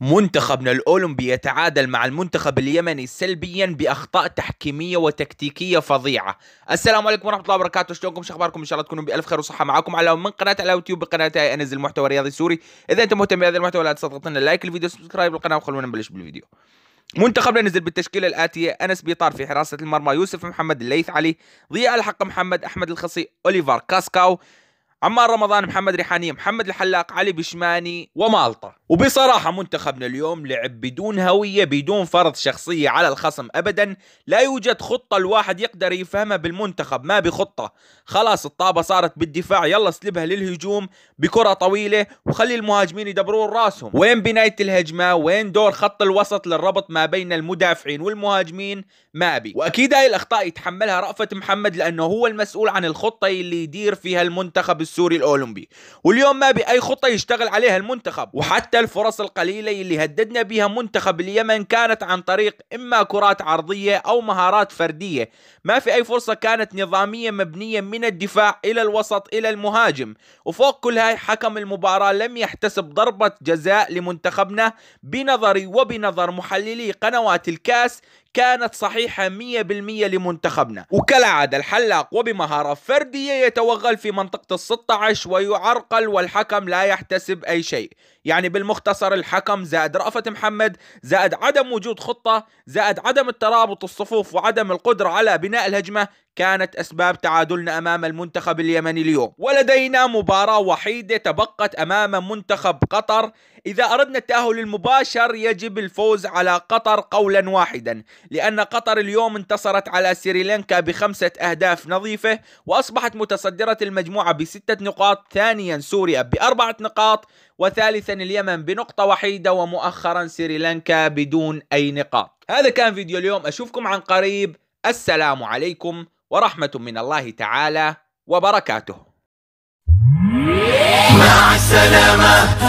منتخبنا الأولمبي يتعادل مع المنتخب اليمني سلبيا بأخطاء تحكيمية وتكتيكية فظيعة السلام عليكم ورحمة الله وبركاته شلونكم شخباركم إن شاء الله تكونوا بألف خير وصحة معكم على من قناة على يوتيوب بقناتي أنزل محتوى رياضي سوري إذا أنت مهتم بهذا المحتوى لا تنسى تضغط لنا لايك الفيديو سبسكرايب للقناة وخلونا نبلش بالفيديو منتخبنا نزل بالتشكيلة الآتية أنس بيطار في حراسة المرمى يوسف محمد الليث علي ضياء الحق محمد أحمد الخصي أوليفر كاسكاو عمار رمضان محمد ريحانية محمد الحلاق علي بشماني ومالطة وبصراحة منتخبنا اليوم لعب بدون هوية بدون فرض شخصية على الخصم أبدا لا يوجد خطة الواحد يقدر يفهمها بالمنتخب ما بخطة خلاص الطابة صارت بالدفاع يلا اسلبها للهجوم بكرة طويلة وخلي المهاجمين يدبرون راسهم وين بناية الهجمة وين دور خط الوسط للربط ما بين المدافعين والمهاجمين ما بي وأكيد هاي الأخطاء يتحملها رأفت محمد لأنه هو المسؤول عن الخطة اللي يدير فيها المنتخب السوري الاولمبي واليوم ما باي خطه يشتغل عليها المنتخب وحتى الفرص القليله اللي هددنا بها منتخب اليمن كانت عن طريق اما كرات عرضيه او مهارات فرديه ما في اي فرصه كانت نظاميه مبنيه من الدفاع الى الوسط الى المهاجم وفوق كل هاي حكم المباراه لم يحتسب ضربه جزاء لمنتخبنا بنظري وبنظر محللي قنوات الكاس كانت صحيحة 100% لمنتخبنا وكالعادة الحلاق وبمهارة فردية يتوغل في منطقة الصفر 16 ويعرقل والحكم لا يحتسب أي شيء يعني بالمختصر الحكم زائد رأفت محمد زائد عدم وجود خطة زائد عدم الترابط الصفوف وعدم القدرة على بناء الهجمة كانت أسباب تعادلنا أمام المنتخب اليمني اليوم ولدينا مباراة وحيدة تبقت أمام منتخب قطر إذا أردنا التأهل المباشر يجب الفوز على قطر قولا واحدا لأن قطر اليوم انتصرت على سريلانكا بخمسة أهداف نظيفة وأصبحت متصدرة المجموعة بستة نقاط ثانيا سوريا بأربعة نقاط وثالثا اليمن بنقطة وحيدة ومؤخرا سريلانكا بدون أي نقاط هذا كان فيديو اليوم أشوفكم عن قريب السلام عليكم ورحمة من الله تعالى وبركاته مع السلامة